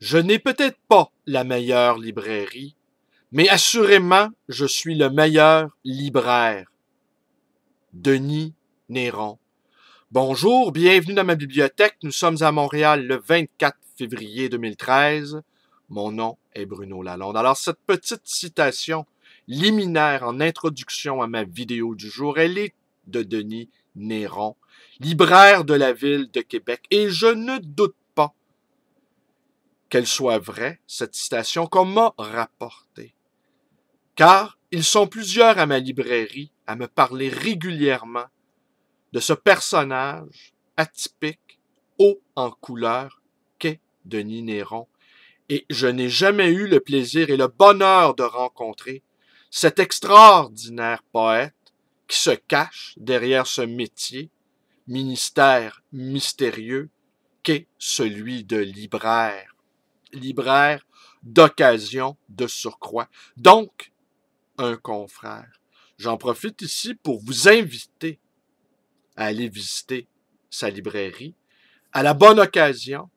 Je n'ai peut-être pas la meilleure librairie, mais assurément je suis le meilleur libraire. Denis Néron. Bonjour, bienvenue dans ma bibliothèque. Nous sommes à Montréal le 24 février 2013. Mon nom est Bruno Lalonde. Alors cette petite citation liminaire en introduction à ma vidéo du jour, elle est de Denis Néron, libraire de la ville de Québec. Et je ne doute qu'elle soit vraie, cette citation qu'on m'a rapportée. Car ils sont plusieurs à ma librairie à me parler régulièrement de ce personnage atypique, haut en couleur, qu'est Denis Néron. Et je n'ai jamais eu le plaisir et le bonheur de rencontrer cet extraordinaire poète qui se cache derrière ce métier, ministère mystérieux, qu'est celui de libraire libraire d'occasion de surcroît. Donc, un confrère. J'en profite ici pour vous inviter à aller visiter sa librairie à la bonne occasion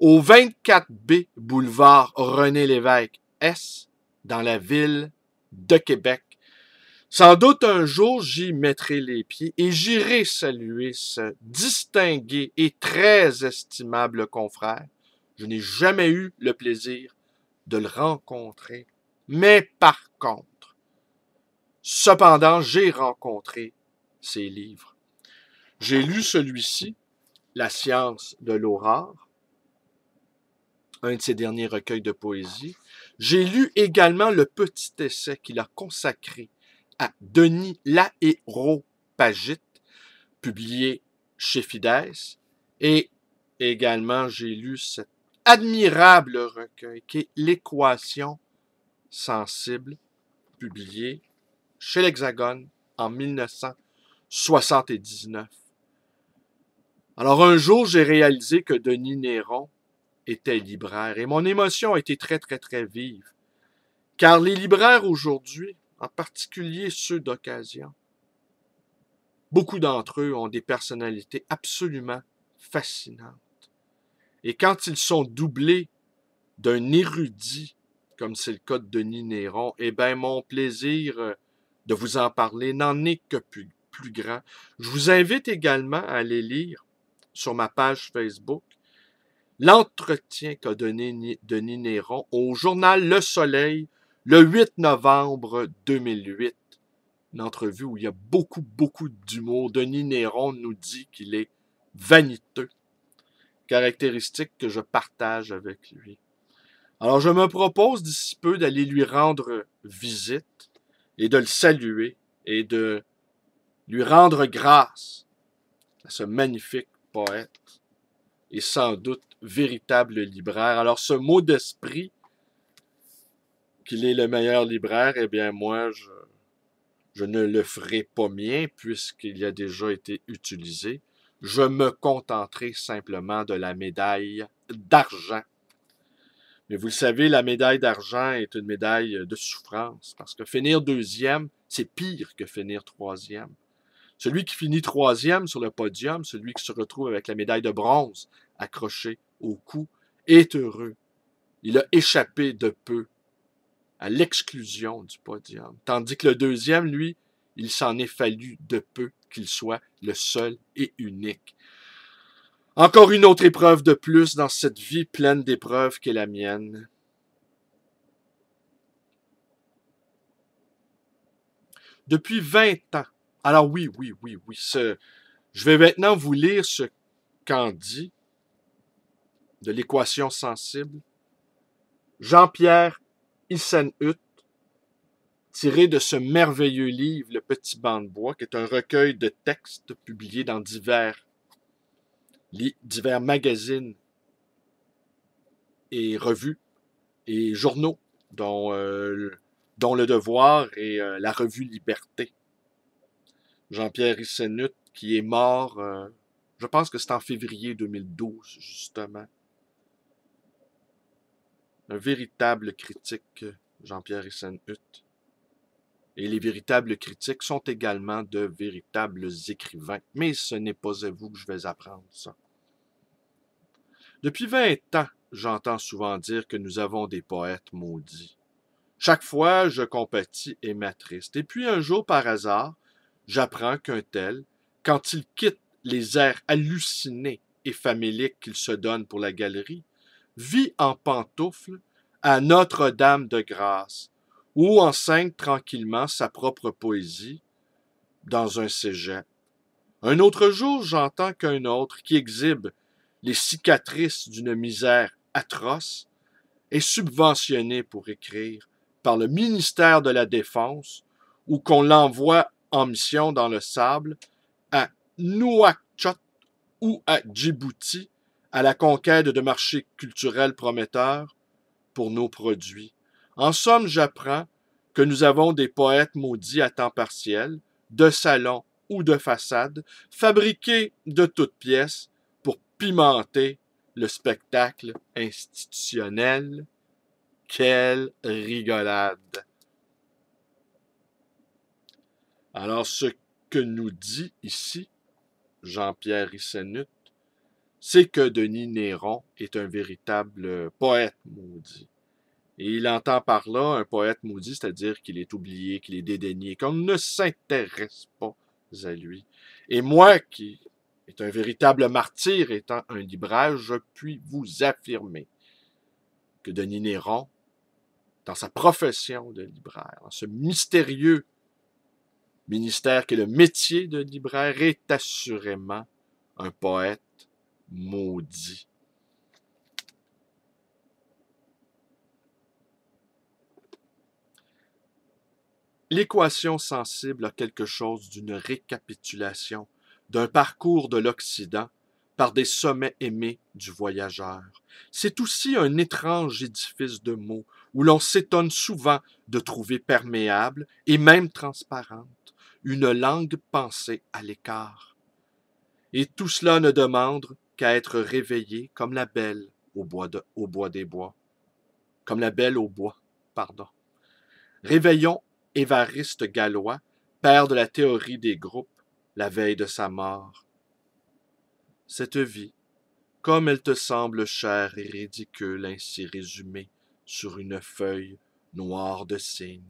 au 24B boulevard René Lévesque S dans la ville de Québec. Sans doute un jour j'y mettrai les pieds et j'irai saluer ce distingué et très estimable confrère je n'ai jamais eu le plaisir de le rencontrer. Mais par contre, cependant, j'ai rencontré ses livres. J'ai lu celui-ci, La science de l'aurore, un de ses derniers recueils de poésie. J'ai lu également le petit essai qu'il a consacré à Denis Lahéropagite, publié chez Fides. Et également, j'ai lu cette admirable recueil qui est L'équation sensible, publié chez l'Hexagone en 1979. Alors un jour, j'ai réalisé que Denis Néron était libraire et mon émotion a été très, très, très vive. Car les libraires aujourd'hui, en particulier ceux d'occasion, beaucoup d'entre eux ont des personnalités absolument fascinantes. Et quand ils sont doublés d'un érudit, comme c'est le cas de Denis Néron, eh bien, mon plaisir euh, de vous en parler n'en est que plus, plus grand. Je vous invite également à aller lire sur ma page Facebook l'entretien qu'a donné Denis Néron au journal Le Soleil le 8 novembre 2008. Une entrevue où il y a beaucoup, beaucoup d'humour. Denis Néron nous dit qu'il est vaniteux caractéristiques que je partage avec lui. Alors je me propose d'ici peu d'aller lui rendre visite et de le saluer et de lui rendre grâce à ce magnifique poète et sans doute véritable libraire. Alors ce mot d'esprit qu'il est le meilleur libraire, eh bien moi je, ne le ferai pas mien puisqu'il a déjà été utilisé. Je me contenterai simplement de la médaille d'argent. Mais vous le savez, la médaille d'argent est une médaille de souffrance parce que finir deuxième, c'est pire que finir troisième. Celui qui finit troisième sur le podium, celui qui se retrouve avec la médaille de bronze accrochée au cou, est heureux. Il a échappé de peu à l'exclusion du podium. Tandis que le deuxième, lui, il s'en est fallu de peu qu'il soit le seul et unique. Encore une autre épreuve de plus dans cette vie pleine d'épreuves qu'est la mienne. Depuis 20 ans, alors oui, oui, oui, oui, ce, je vais maintenant vous lire ce qu'en dit de l'équation sensible Jean-Pierre Hissenhut tiré de ce merveilleux livre, Le Petit Banc de Bois, qui est un recueil de textes publiés dans divers, divers magazines et revues et journaux, dont, euh, Le Devoir et euh, la revue Liberté. Jean-Pierre Issenut, qui est mort, euh, je pense que c'est en février 2012, justement. Un véritable critique, Jean-Pierre Issenut. Et les véritables critiques sont également de véritables écrivains. Mais ce n'est pas à vous que je vais apprendre ça. Depuis vingt ans, j'entends souvent dire que nous avons des poètes maudits. Chaque fois, je compatis et m'attriste. Et puis un jour, par hasard, j'apprends qu'un tel, quand il quitte les airs hallucinés et faméliques qu'il se donne pour la galerie, vit en pantoufles à Notre-Dame de Grâce, ou enseigne tranquillement sa propre poésie dans un cégep. Un autre jour, j'entends qu'un autre qui exhibe les cicatrices d'une misère atroce est subventionné pour écrire par le ministère de la Défense ou qu'on l'envoie en mission dans le sable à Nouakchott ou à Djibouti à la conquête de marchés culturels prometteurs pour nos produits. En somme, j'apprends que nous avons des poètes maudits à temps partiel, de salon ou de façade, fabriqués de toutes pièces pour pimenter le spectacle institutionnel. Quelle rigolade! Alors, ce que nous dit ici Jean-Pierre Issenut, c'est que Denis Néron est un véritable poète maudit. Et il entend par là un poète maudit, c'est-à-dire qu'il est oublié, qu'il est dédaigné, qu'on ne s'intéresse pas à lui. Et moi, qui est un véritable martyr étant un libraire, je puis vous affirmer que Denis Néron, dans sa profession de libraire, dans ce mystérieux ministère qui est le métier de libraire, est assurément un poète maudit. L'équation sensible à quelque chose d'une récapitulation, d'un parcours de l'Occident par des sommets aimés du voyageur. C'est aussi un étrange édifice de mots où l'on s'étonne souvent de trouver perméable et même transparente une langue pensée à l'écart. Et tout cela ne demande qu'à être réveillé comme la belle au bois, au bois des bois. Comme la belle au bois, pardon. Réveillons Évariste Galois, père de la théorie des groupes, la veille de sa mort. Cette vie, comme elle te semble chère et ridicule ainsi résumée sur une feuille noire de signes.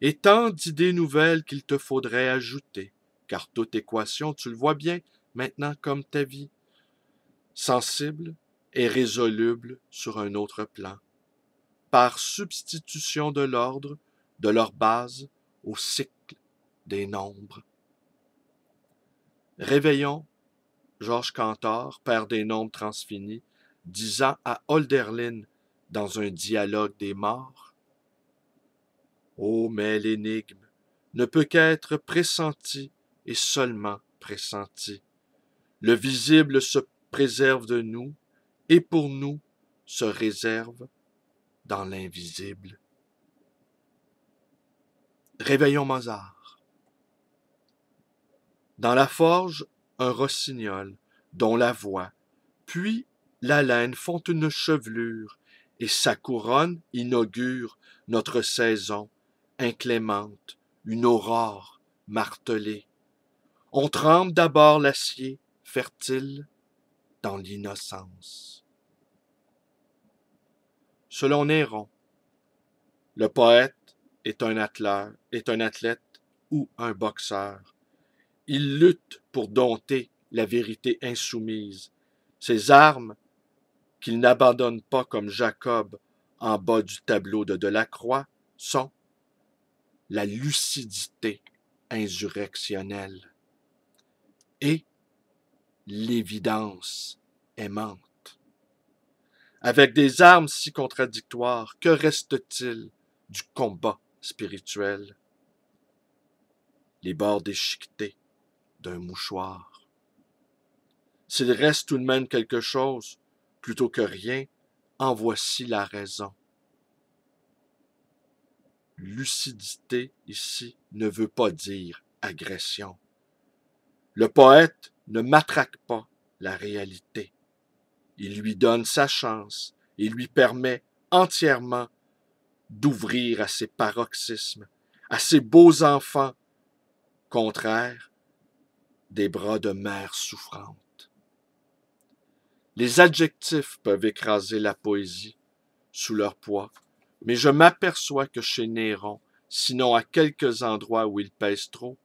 et tant d'idées nouvelles qu'il te faudrait ajouter, car toute équation, tu le vois bien, maintenant comme ta vie, sensible et résoluble sur un autre plan, par substitution de l'ordre de leur base au cycle des nombres. Réveillons Georges Cantor, père des nombres transfinis, disant à Holderlin dans un dialogue des morts Oh, mais l'énigme ne peut qu'être pressentie et seulement pressentie. Le visible se préserve de nous et pour nous se réserve dans l'invisible. Réveillons Mozart. Dans la forge, un rossignol, dont la voix, puis la laine font une chevelure, et sa couronne inaugure notre saison inclémente, une aurore martelée. On trempe d'abord l'acier fertile dans l'innocence. Selon Néron, le poète est un est un athlète ou un boxeur. Il lutte pour dompter la vérité insoumise. Ses armes, qu'il n'abandonne pas comme Jacob en bas du tableau de Delacroix, sont la lucidité insurrectionnelle et l'évidence aimante. Avec des armes si contradictoires, que reste-t-il du combat Spirituel, les bords déchiquetés d'un mouchoir. S'il reste tout de même quelque chose, plutôt que rien, en voici la raison. Lucidité ici ne veut pas dire agression. Le poète ne matraque pas la réalité. Il lui donne sa chance et lui permet entièrement d'ouvrir à ses paroxysmes, à ses beaux enfants, contraire, des bras de mère souffrante. Les adjectifs peuvent écraser la poésie sous leur poids, mais je m'aperçois que chez Néron, sinon à quelques endroits où ils pèsent trop,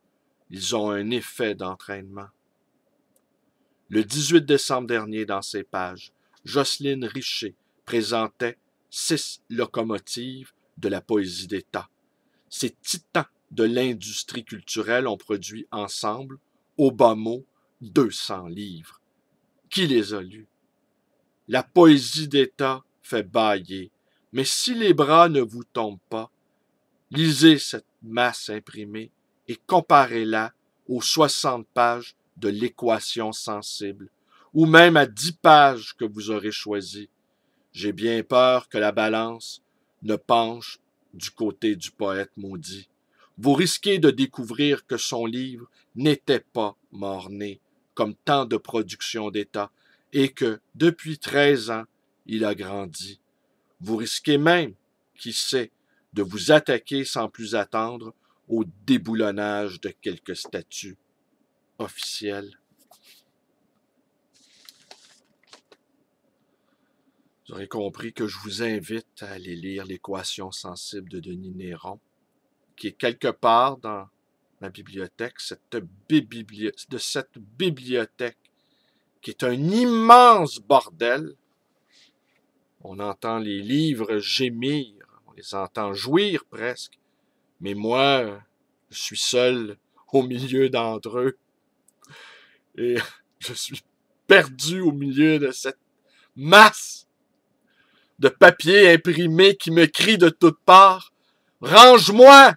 ils ont un effet d'entraînement. Le 18 décembre dernier, dans ses pages, Jocelyne Richer présentait six locomotives de la poésie d'État. Ces titans de l'industrie culturelle ont produit ensemble, au bas mot, 200 livres. Qui les a lus? La poésie d'État fait bâiller, mais si les bras ne vous tombent pas, lisez cette masse imprimée et comparez-la aux 60 pages de l'équation sensible, ou même à 10 pages que vous aurez choisies j'ai bien peur que la balance ne penche du côté du poète maudit. Vous risquez de découvrir que son livre n'était pas morné comme tant de productions d'État, et que, depuis treize ans, il a grandi. Vous risquez même, qui sait, de vous attaquer sans plus attendre au déboulonnage de quelques statues officielles. Vous aurez compris que je vous invite à aller lire l'équation sensible de Denis Néron, qui est quelque part dans ma bibliothèque, bibliothèque, de cette bibliothèque qui est un immense bordel. On entend les livres gémir, on les entend jouir presque, mais moi, je suis seul au milieu d'entre eux et je suis perdu au milieu de cette masse de papier imprimé qui me crie de toutes parts Range-moi!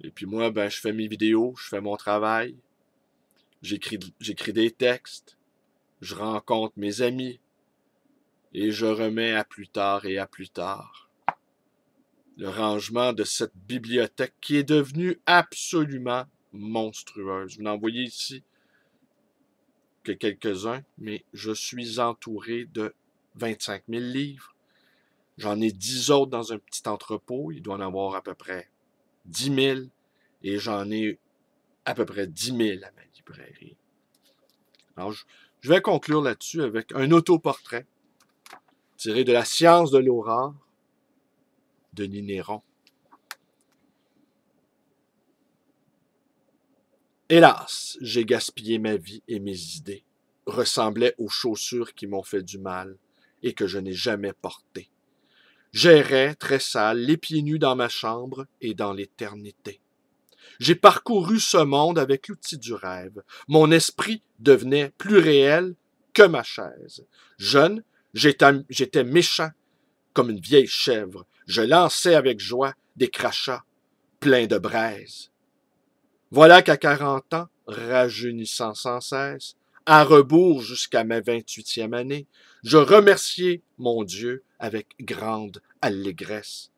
Et puis moi, ben, je fais mes vidéos, je fais mon travail, j'écris des textes, je rencontre mes amis, et je remets à plus tard et à plus tard le rangement de cette bibliothèque qui est devenue absolument monstrueuse. Vous n'en voyez ici que quelques-uns, mais je suis entouré de 25 000 livres. J'en ai 10 autres dans un petit entrepôt. Il doit en avoir à peu près 10 000. Et j'en ai à peu près 10 000 à ma librairie. Alors, je vais conclure là-dessus avec un autoportrait tiré de la science de l'aurore de Ninéron. Hélas, j'ai gaspillé ma vie et mes idées, ressemblaient aux chaussures qui m'ont fait du mal, et que je n'ai jamais porté. J'errais, très sale, les pieds nus dans ma chambre et dans l'éternité. J'ai parcouru ce monde avec l'outil du rêve. Mon esprit devenait plus réel que ma chaise. Jeune, j'étais méchant comme une vieille chèvre. Je lançais avec joie des crachats pleins de braise. Voilà qu'à quarante ans, rajeunissant sans cesse, à rebours jusqu'à ma 28e année, je remerciais mon Dieu avec grande allégresse.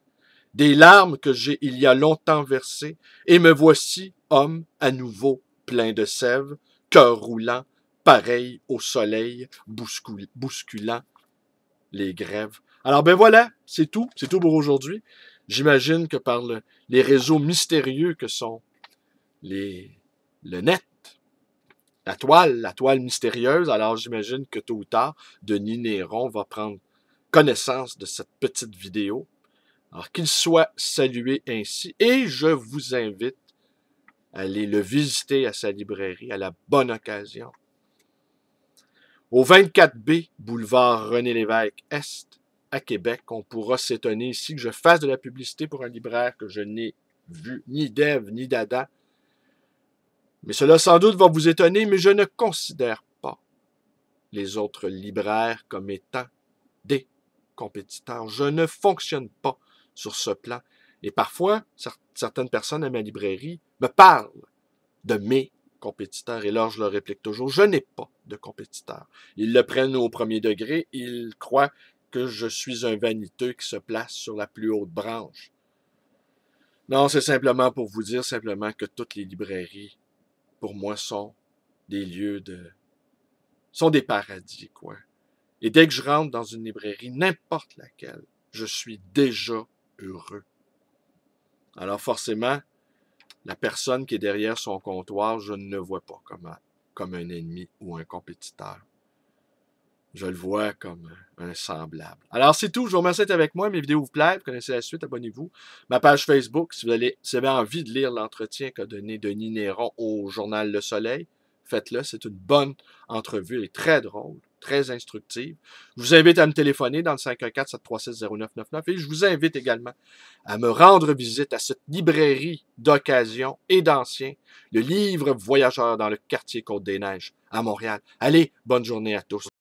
Des larmes que j'ai il y a longtemps versées, et me voici, homme, à nouveau, plein de sève, cœur roulant, pareil au soleil, bousculant les grèves. Alors ben voilà, c'est tout, c'est tout pour aujourd'hui. J'imagine que par les réseaux mystérieux que sont les, le net, la toile, la toile mystérieuse. Alors j'imagine que tôt ou tard, Denis Néron va prendre connaissance de cette petite vidéo. Alors qu'il soit salué ainsi. Et je vous invite à aller le visiter à sa librairie à la bonne occasion. Au 24B, boulevard René Lévesque Est, à Québec, on pourra s'étonner ici que je fasse de la publicité pour un libraire que je n'ai vu ni d'Ève ni d'Ada. Mais cela sans doute va vous étonner, mais je ne considère pas les autres libraires comme étant des compétiteurs. Je ne fonctionne pas sur ce plan. Et parfois, certaines personnes à ma librairie me parlent de mes compétiteurs. Et là, je leur réplique toujours, je n'ai pas de compétiteurs. Ils le prennent au premier degré. Ils croient que je suis un vaniteux qui se place sur la plus haute branche. Non, c'est simplement pour vous dire simplement que toutes les librairies pour moi, sont des lieux de... sont des paradis, quoi. Et dès que je rentre dans une librairie, n'importe laquelle, je suis déjà heureux. Alors forcément, la personne qui est derrière son comptoir, je ne le vois pas comme un, comme un ennemi ou un compétiteur je le vois comme un semblable. Alors, c'est tout. Je vous remercie d'être avec moi. Mes vidéos vous plaisent. Vous connaissez la suite. Abonnez-vous. Ma page Facebook, si vous, avez envie de lire l'entretien qu'a donné Denis Néron au journal Le Soleil, faites-le. C'est une bonne entrevue. Elle est très drôle, très instructive. Je vous invite à me téléphoner dans le 514-736-0999 et je vous invite également à me rendre visite à cette librairie d'occasion et d'anciens, le livre Voyageur dans le quartier Côte-des-Neiges à Montréal. Allez, bonne journée à tous.